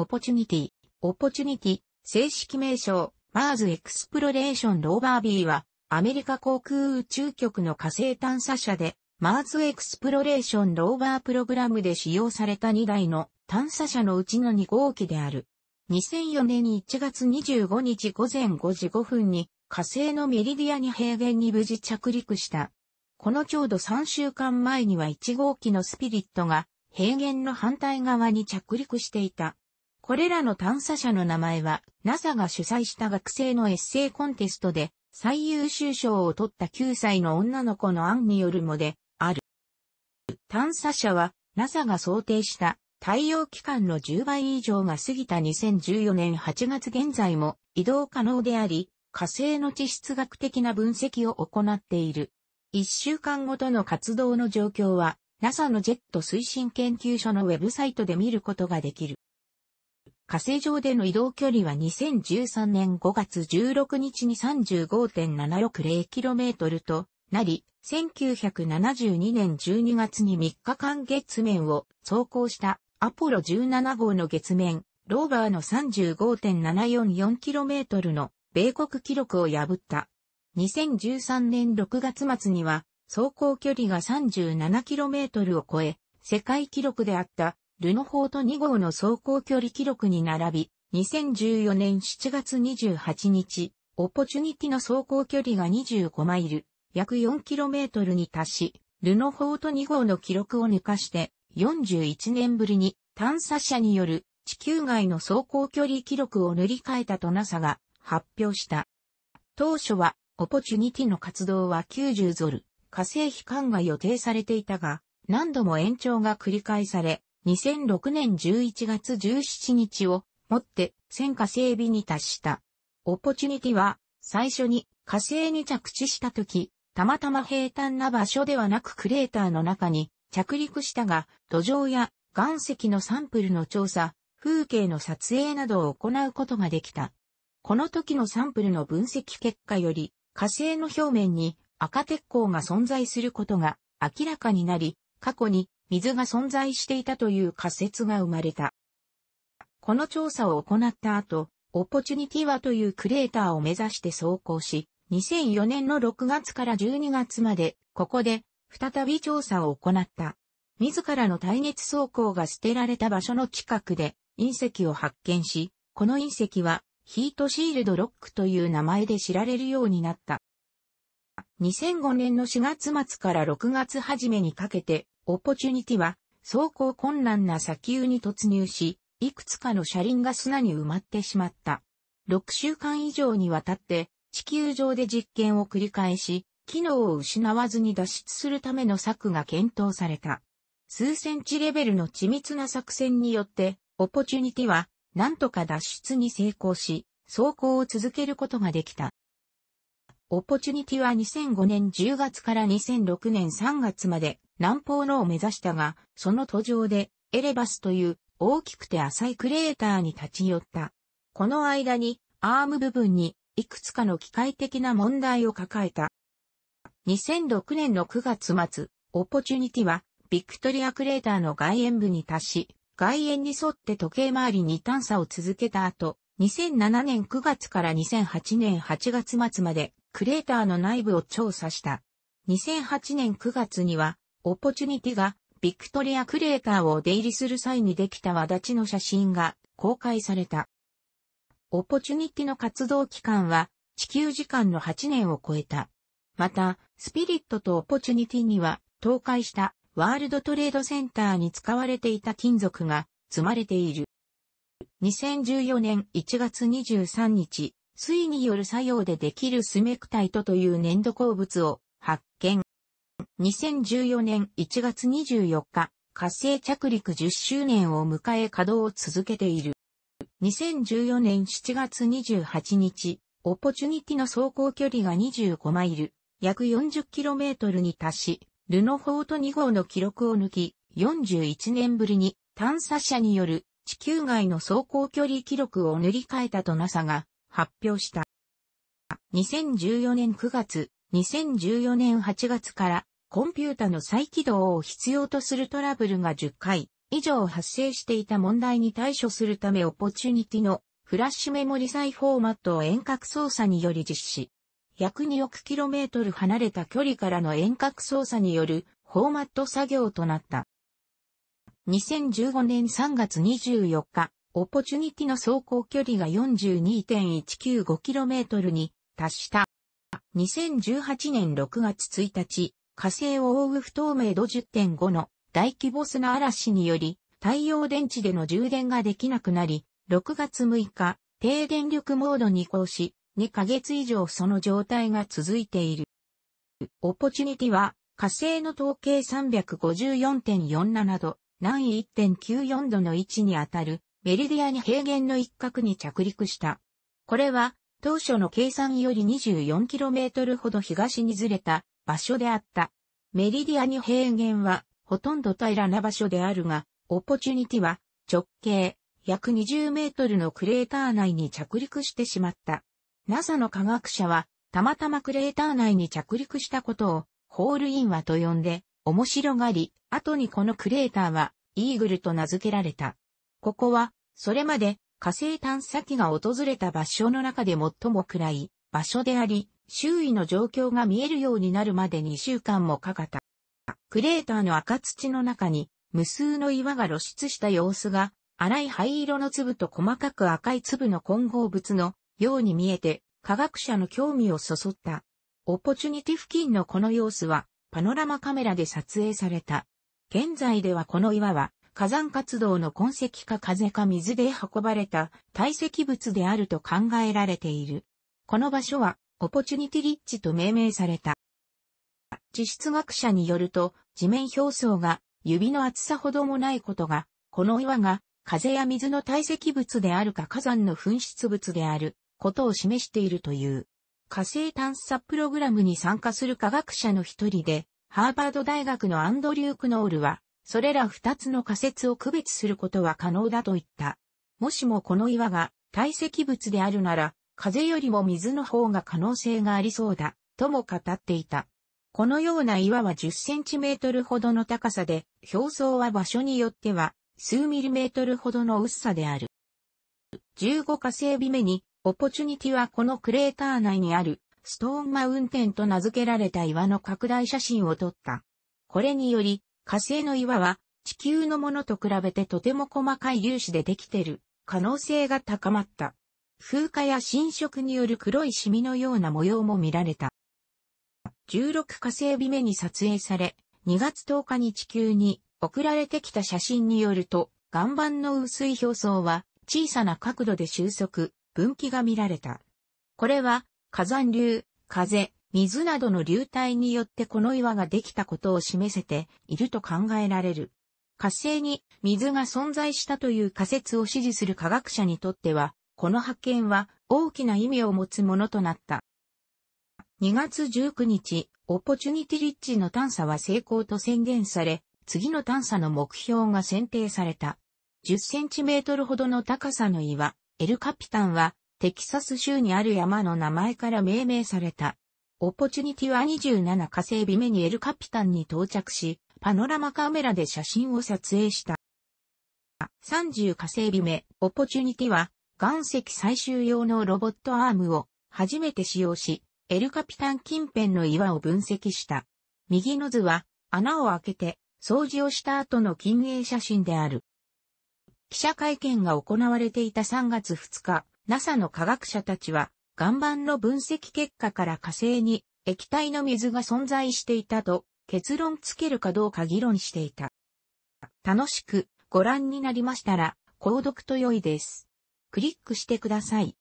オポチュニティ、オポチュニティ、正式名称、マーズエクスプロレーションローバービーは、アメリカ航空宇宙局の火星探査車で、マーズエクスプロレーションローバープログラムで使用された2台の探査車のうちの2号機である。2004年1月25日午前5時5分に火星のメリディアに平原に無事着陸した。このちょうど3週間前には1号機のスピリットが平原の反対側に着陸していた。これらの探査車の名前は NASA が主催した学生のエッセイコンテストで最優秀賞を取った9歳の女の子の案によるもである。探査車は NASA が想定した太陽期間の10倍以上が過ぎた2014年8月現在も移動可能であり、火星の地質学的な分析を行っている。1週間ごとの活動の状況は NASA のジェット推進研究所のウェブサイトで見ることができる。火星上での移動距離は2013年5月16日に 35.760km となり、1972年12月に3日間月面を走行したアポロ17号の月面、ローバーの 35.744km の米国記録を破った。2013年6月末には走行距離が 37km を超え、世界記録であったルノフォート2号の走行距離記録に並び、2014年7月28日、オポチュニティの走行距離が25マイル、約 4km に達し、ルノフォート2号の記録を抜かして、41年ぶりに探査車による地球外の走行距離記録を塗り替えたと NASA が発表した。当初は、オポチュニティの活動は90ゾル、火星飛管が予定されていたが、何度も延長が繰り返され、2006年11月17日をもって戦火整備に達した。オポチュニティは最初に火星に着地した時、たまたま平坦な場所ではなくクレーターの中に着陸したが、土壌や岩石のサンプルの調査、風景の撮影などを行うことができた。この時のサンプルの分析結果より、火星の表面に赤鉄鋼が存在することが明らかになり、過去に水が存在していたという仮説が生まれた。この調査を行った後、オポチュニティワというクレーターを目指して走行し、2004年の6月から12月まで、ここで、再び調査を行った。自らの耐熱走行が捨てられた場所の近くで、隕石を発見し、この隕石は、ヒートシールドロックという名前で知られるようになった。2005年の4月末から6月初めにかけて、オポチュニティは、走行困難な砂丘に突入し、いくつかの車輪が砂に埋まってしまった。6週間以上にわたって、地球上で実験を繰り返し、機能を失わずに脱出するための策が検討された。数センチレベルの緻密な作戦によって、オポチュニティは、なんとか脱出に成功し、走行を続けることができた。オポチュニティは2005年10月から2006年3月まで南方のを目指したが、その途上でエレバスという大きくて浅いクレーターに立ち寄った。この間にアーム部分にいくつかの機械的な問題を抱えた。2006年の9月末、オポチュニティはビクトリアクレーターの外縁部に達し、外縁に沿って時計回りに探査を続けた後、2007年9月から2008年8月末までクレーターの内部を調査した。2008年9月には、オポチュニティがビクトリアクレーターを出入りする際にできた輪立ちの写真が公開された。オポチュニティの活動期間は地球時間の8年を超えた。また、スピリットとオポチュニティには倒壊したワールドトレードセンターに使われていた金属が積まれている。2014年1月23日、水による作用でできるスメクタイトという粘土鉱物を発見。2014年1月24日、火星着陸10周年を迎え稼働を続けている。2014年7月28日、オポチュニティの走行距離が25マイル、約 40km に達し、ルノフォート2号の記録を抜き、41年ぶりに探査車による地球外の走行距離記録を塗り替えたと NASA が発表した。2014年9月、2014年8月からコンピュータの再起動を必要とするトラブルが10回以上発生していた問題に対処するためオポチュニティのフラッシュメモリ再フォーマットを遠隔操作により実施。約2億 km 離れた距離からの遠隔操作によるフォーマット作業となった。2015年3月24日、オポチュニティの走行距離が 42.195km に達した。2018年6月1日、火星を覆う不透明度10.5の大規模砂嵐により、太陽電池での充電ができなくなり、6月6日、低電力モードに移行し、2ヶ月以上その状態が続いている。オポチュニティは、火星の統計354.47度、南緯1.94度の位置にあたるメリディアに平原の一角に着陸した。これは、当初の計算より 24km ほど東にずれた場所であった。メリディアに平原は、ほとんど平らな場所であるが、オポチュニティは、直径、約20メートルのクレーター内に着陸してしまった。NASA の科学者は、たまたまクレーター内に着陸したことを、ホールインはと呼んで、面白がり、後にこのクレーターは、イーグルと名付けられた。ここは、それまで火星探査機が訪れた場所の中で最も暗い場所であり、周囲の状況が見えるようになるまで2週間もかかった。クレーターの赤土の中に無数の岩が露出した様子が、荒い灰色の粒と細かく赤い粒の混合物のように見えて、科学者の興味をそそった。オポチュニティ付近のこの様子は、パノラマカメラで撮影された。現在ではこの岩は、火山活動の痕跡か風か水で運ばれた堆積物であると考えられている。この場所は、オポチュニティリッチと命名された。地質学者によると、地面表層が指の厚さほどもないことが、この岩が風や水の堆積物であるか火山の噴出物であることを示しているという。火星探査プログラムに参加する科学者の一人で、ハーバード大学のアンドリュー・クノールは、それら二つの仮説を区別することは可能だと言った。もしもこの岩が堆積物であるなら、風よりも水の方が可能性がありそうだ、とも語っていた。このような岩は10センチメートルほどの高さで、表層は場所によっては数ミリメートルほどの薄さである。15火星日目に、オポチュニティはこのクレーター内にあるストーンマウンテンと名付けられた岩の拡大写真を撮った。これにより、火星の岩は地球のものと比べてとても細かい粒子でできてる可能性が高まった。風化や侵食による黒いシミのような模様も見られた。16火星日目に撮影され、2月10日に地球に送られてきた写真によると、岩盤の薄い表層は小さな角度で収束、分岐が見られた。これは火山流、風、水などの流体によってこの岩ができたことを示せていると考えられる。火星に水が存在したという仮説を支持する科学者にとっては、この発見は大きな意味を持つものとなった。2月19日、オポチュニティリッチの探査は成功と宣言され、次の探査の目標が選定された。10センチメートルほどの高さの岩、エルカピタンは、テキサス州にある山の名前から命名された。オポチュニティは27火星ビメにエルカピタンに到着し、パノラマカメラで写真を撮影した。30火星ビメ、オポチュニティは、岩石採集用のロボットアームを初めて使用し、エルカピタン近辺の岩を分析した。右の図は、穴を開けて、掃除をした後の近影写真である。記者会見が行われていた3月2日、NASA の科学者たちは、岩盤の分析結果から火星に液体の水が存在していたと結論つけるかどうか議論していた。楽しくご覧になりましたら、購読と良いです。クリックしてください。